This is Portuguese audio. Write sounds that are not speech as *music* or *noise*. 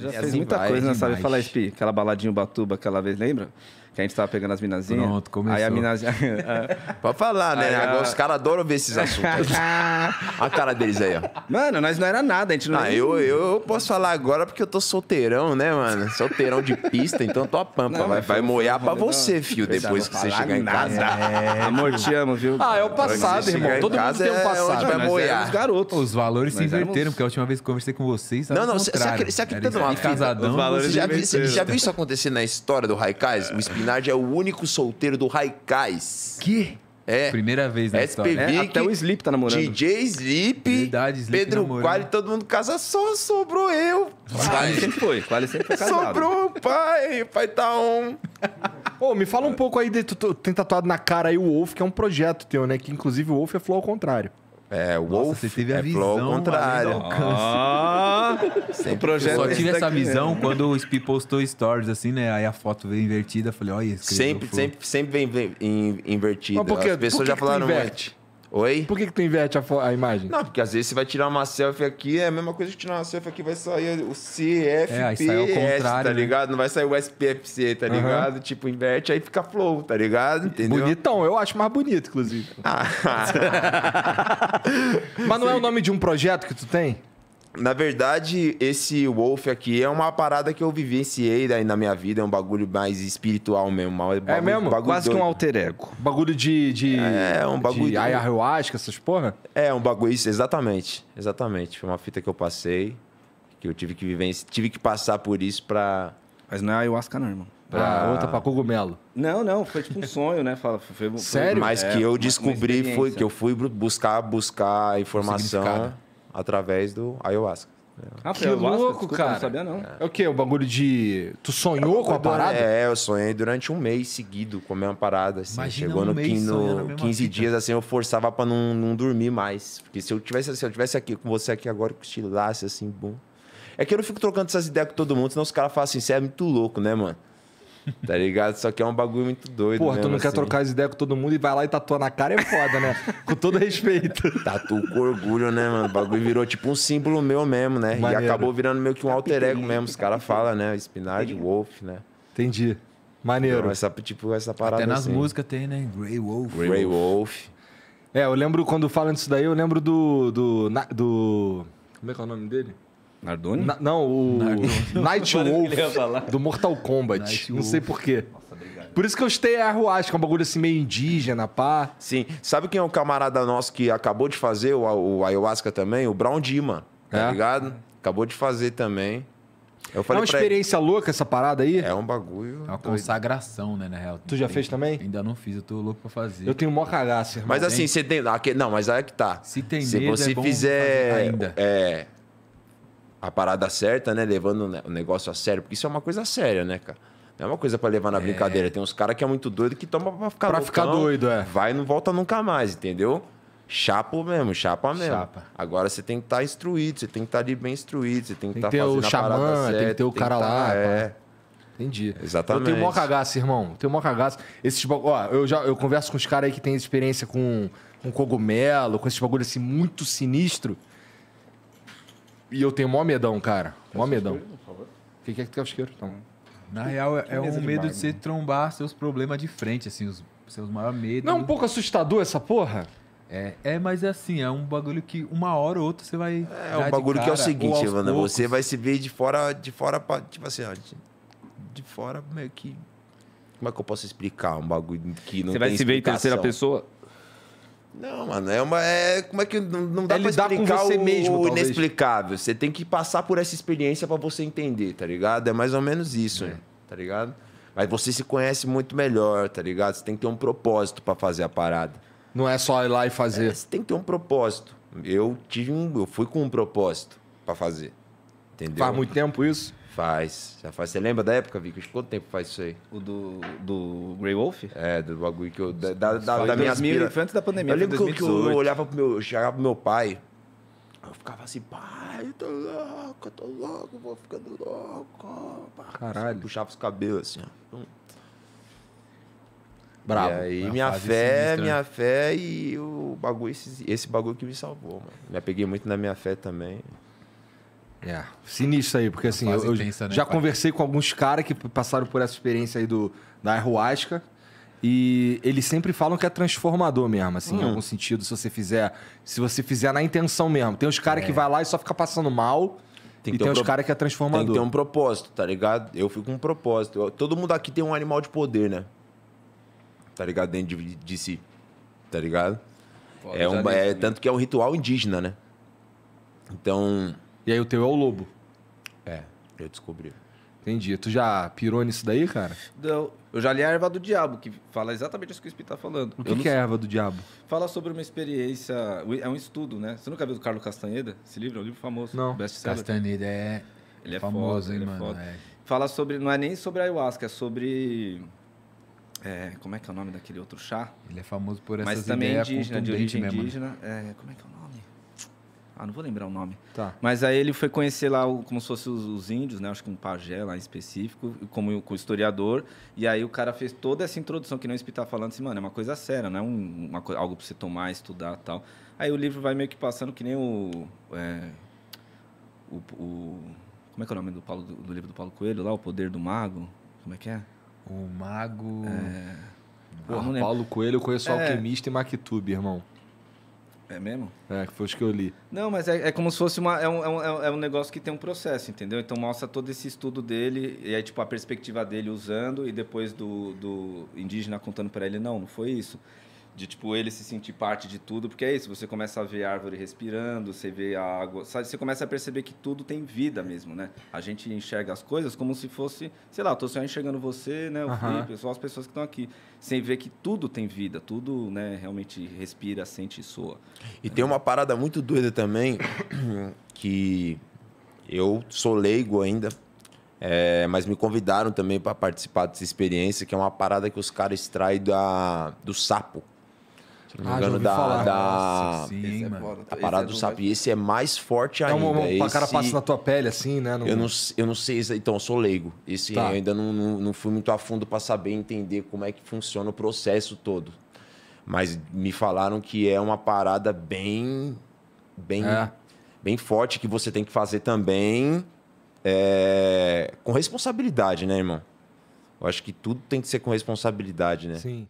Já é fez assim muita é coisa, né? Sabe falar, Espi? Aquela baladinha Batuba aquela vez, lembra? Que a gente tava pegando as minazinhas. Pronto, começou. Aí a minazinha... *laughs* Ah. Pode falar, né? Aí, Agora, os caras adoram ver esses assuntos. *laughs* a cara deles aí, ó. Mano, nós não era nada, a gente não... Ah, era... eu, eu posso falar agora porque eu tô solteirão, né, mano? Solteirão de pista, então tô a pampa. Não, vai vai moiar pra você, filho, depois que você chegar em casa. É, Amor, te amo, viu? Ah, é o passado, irmão. Todo mundo tem um é passado. Vai moiar. Os garotos. Os valores se inverteram, porque a última vez que eu conversei com vocês... Não, não, você acredita numa fita? Casadão, você já viu isso acontecer na história do Raikais? O espinho Minardi é o único solteiro do Raikais. Que? É. Primeira vez na é história. Né? Até o Sleep tá namorando. DJ Sleep. Verdade, Sleep Pedro namorando. Quali, todo mundo casa só, sobrou eu. Quali sempre foi, Quali sempre foi casado. Sobrou o pai, o pai tá um. Ô, me fala um pouco aí, de, tu, tu, tem tatuado na cara aí o Wolf, que é um projeto teu, né? Que inclusive o Wolf é flow ao contrário. É, o Wolf. Você teve a é visão ao contrário. Ah, o projeto é Só tive essa visão quando o Spi postou stories, assim, né? Aí a foto veio invertida, falei, olha isso. Sempre, sempre, sempre vem, invertida. Mas por quê? As pessoas por que já que falaram inverte? Muito. Oi? Por que, que tu inverte a, a, imagem? Não, porque às vezes você vai tirar uma selfie aqui, é a mesma coisa que tirar uma selfie aqui, vai sair o CFP, é, sai tá contrário, tá ligado? Né? Não vai sair o SPFC, tá ligado? Uhum. Tipo, inverte, aí fica flow, tá ligado? Entendeu? Bonitão, eu acho mais bonito, inclusive. Ah. *laughs* Mas não é o nome de um projeto que tu tem? Na verdade, esse Wolf aqui é uma parada que eu vivenciei daí na minha vida, é um bagulho mais espiritual mesmo. Um é bagulho, é mesmo? Quase doido. que um alter ego. Bagulho de. de é, um bagulho. De, de ayahuasca, essas porra? É, um bagulho, isso, exatamente. Exatamente. Foi uma fita que eu passei, que eu tive que vivenciar, tive que passar por isso pra. Mas não é ayahuasca, não, irmão. Pra... Ah, outra pra cogumelo. Não, não, foi tipo um sonho, né? Fala, foi, foi Sério? Mas é, que eu descobri foi que eu fui buscar, buscar informação através do ayahuasca. Ah, que louco, cara. Não sabia, não. É. é. o quê? O bagulho de. Tu sonhou com a parada? É, eu sonhei durante um mês seguido com a mesma parada. Assim. Imagina Chegou um no, mês 15 vida. dias, assim, eu forçava pra não, não dormir mais. Porque se eu tivesse se eu tivesse aqui com você aqui agora, cochilasse assim, bom. É que eu não fico trocando essas ideias com todo mundo, senão os caras falam assim, você é muito louco, né, mano? *laughs* Tá ligado? Só que é um bagulho muito doido. Porra, tu não assim. quer trocar as ideias com todo mundo e vai lá e tatua na cara é foda, né? *laughs* com todo respeito. Tatua com orgulho, né, mano? O bagulho virou tipo um símbolo meu mesmo, né? Maneiro. E acabou virando meio que um alter ego mesmo. Os caras falam, né? Spinard, Wolf, né? Entendi. Maneiro. Então, essa, tipo, essa parada. Até nas assim. músicas tem, né? Grey Wolf. Grey, Wolf. É, eu lembro quando falam disso daí, eu lembro do. do, do como é que é o nome dele? Nardoni? Na, não, o *laughs* Nightwolf do Mortal Kombat. Night não Wolf. sei porquê. Por isso que eu chutei Ayahuasca, é um bagulho assim meio indígena, pá. Sim. Sabe quem é o camarada nosso que acabou de fazer o, o Ayahuasca também? O Brown Dima, tá é. ligado? Acabou de fazer também. é uma experiência ele... louca essa parada aí? É um bagulho. É uma consagração, né, na real. Tu já fez também? Ainda não fiz, eu tô louco pra fazer. Eu tenho mó cagaço, irmão. Mas assim, você tem. Não, mas aí é que tá. Se tem medo, Se você né, é fizer. Ainda. É a parada certa, né? Levando o negócio a sério. Porque isso é uma coisa séria, né, cara? Não é uma coisa para levar na é. brincadeira. Tem uns caras que é muito doido que toma pra ficar, pra loucão, ficar doido, é. Vai e não volta nunca mais, entendeu? Chapo mesmo, chapa mesmo. Chapa. Agora você tem que estar tá instruído, você tem que estar tá ali bem instruído, você tem que estar tá fazendo o xamã, certa, tem que tá ter o cara tá- lá. É. Entendi. Exatamente. Eu tenho mó cagaço, irmão. tenho mó cagaço. Esses tipo, ó, eu já eu converso com os caras aí que têm experiência com, com cogumelo, com esses bagulho assim muito sinistro. E eu tenho mó medão, cara. Mó medão. O que, que é que tu é quer isqueiro? Então. Na real, é, é um medo de, ser de você trombar seus problemas de frente, assim, os seus maiores medos. Não é um pouco assustador essa porra? É, é, mas é assim, é um bagulho que uma hora ou outra você vai. É, é um bagulho cara, que é o seguinte, Evandro, você vai se ver de fora, de fora, pra, tipo assim, ó, de, de fora meio que. Como é que eu posso explicar um bagulho que não Você vai se ver em terceira pessoa? Não, mano, é uma. É, como é que não, não dá é pra explicar com você o, mesmo, o inexplicável? Você tem que passar por essa experiência para você entender, tá ligado? É mais ou menos isso, é. né? tá ligado? Mas você se conhece muito melhor, tá ligado? Você tem que ter um propósito para fazer a parada. Não é só ir lá e fazer. É, você tem que ter um propósito. Eu tive um, eu fui com um propósito para fazer. Entendeu? Faz muito tempo isso? Faz, já faz. Você lembra da época, Vico? Quanto tempo faz isso aí? O do, do Grey Wolf? É, do bagulho que eu. Da, da, da, minha vida Foi antes da pandemia. Eu lembro que eu olhava pro meu. Chegava pro meu pai. Eu ficava assim, pai, eu tô louco, eu tô louco, vou ficando louco. Caralho. Puxava os cabelos assim, ó. Bravo. E aí, minha fé, sinistra, né? minha né? fé e o bagulho, esse, esse bagulho que me salvou, mano. Me apeguei muito na minha fé também. É, sinistro aí, porque assim, eu, eu intensa, né, já pai? conversei com alguns caras que passaram por essa experiência aí do, da ayahuasca. E eles sempre falam que é transformador mesmo, assim, hum. em algum sentido, se você fizer. Se você fizer na intenção mesmo. Tem os caras é. que vai lá e só fica passando mal. Tem e tem um os pro... caras que é transformador. Tem que ter um propósito, tá ligado? Eu fico com um propósito. Eu... todo mundo aqui tem um animal de poder, né? Tá ligado? Dentro de, de si. Tá ligado? Pô, é, um, é Tanto que é um ritual indígena, né? Então, e aí o teu é o lobo. É, eu descobri. Entendi. Tu já pirou nisso daí, cara? Não. Eu já li a erva do diabo, que fala exatamente isso que o Espírito tá falando. O que, que é a erva do diabo? Fala sobre uma experiência. É um estudo, né? Você nunca viu do Carlos Castaneda? Esse livro é um livro famoso. Não. Best Castaneda é. Ele é famoso, foda, hein, é mano? É é. Fala sobre. Não é nem sobre ayahuasca, é sobre. É, como é que é o nome daquele outro chá? Ele é famoso por essas Mas também indígena, de origem né? indígena. É, como é que é o nome? Ah, não vou lembrar o nome. Tá. Mas aí ele foi conhecer lá como se fossem os, os, índios, né? Acho que um pajé lá em específico, como com o historiador. E aí o cara fez toda essa introdução que não está falando assim, mano, é uma coisa séria, não é um, uma, algo para você tomar, estudar tal. Aí o livro vai meio que passando que nem o. É, o, o, como é que é o nome do, Paulo, do, do, livro do Paulo Coelho lá? O Poder do Mago? Como é que é? O Mago. É... Porra, ah, Paulo Coelho, eu conheço é... Alquimista e Mactube, irmão. É mesmo? É, que foi o que eu li. Não, mas é, é como se fosse uma, é um, é, um, é um negócio que tem um processo, entendeu? Então mostra todo esse estudo dele, e aí, tipo, a perspectiva dele usando, e depois do, do indígena contando para ele, não, não foi isso de tipo ele se sentir parte de tudo, porque é isso, você começa a ver a árvore respirando, você vê a água, sabe? você começa a perceber que tudo tem vida mesmo, né? A gente enxerga as coisas como se fosse, sei lá, eu tô só enxergando você, né, o uhum. Felipe, só as pessoas que estão aqui, sem ver que tudo tem vida, tudo, né, realmente respira, sente e soa. E é. tem uma parada muito doida também *coughs* que eu sou leigo ainda, é, mas me convidaram também para participar dessa experiência, que é uma parada que os caras extraem do sapo. Se não me ah, engano, da. Falar. da Nossa, sim, é a parada é do sapo. esse é mais forte é ainda. É esse... cara passa na tua pele, assim, né? No... Eu, não, eu não sei, então, eu sou leigo. Esse tá. eu ainda não, não, não fui muito a fundo para saber entender como é que funciona o processo todo. Mas me falaram que é uma parada bem. bem. É. bem forte que você tem que fazer também. É, com responsabilidade, né, irmão? Eu acho que tudo tem que ser com responsabilidade, né? Sim.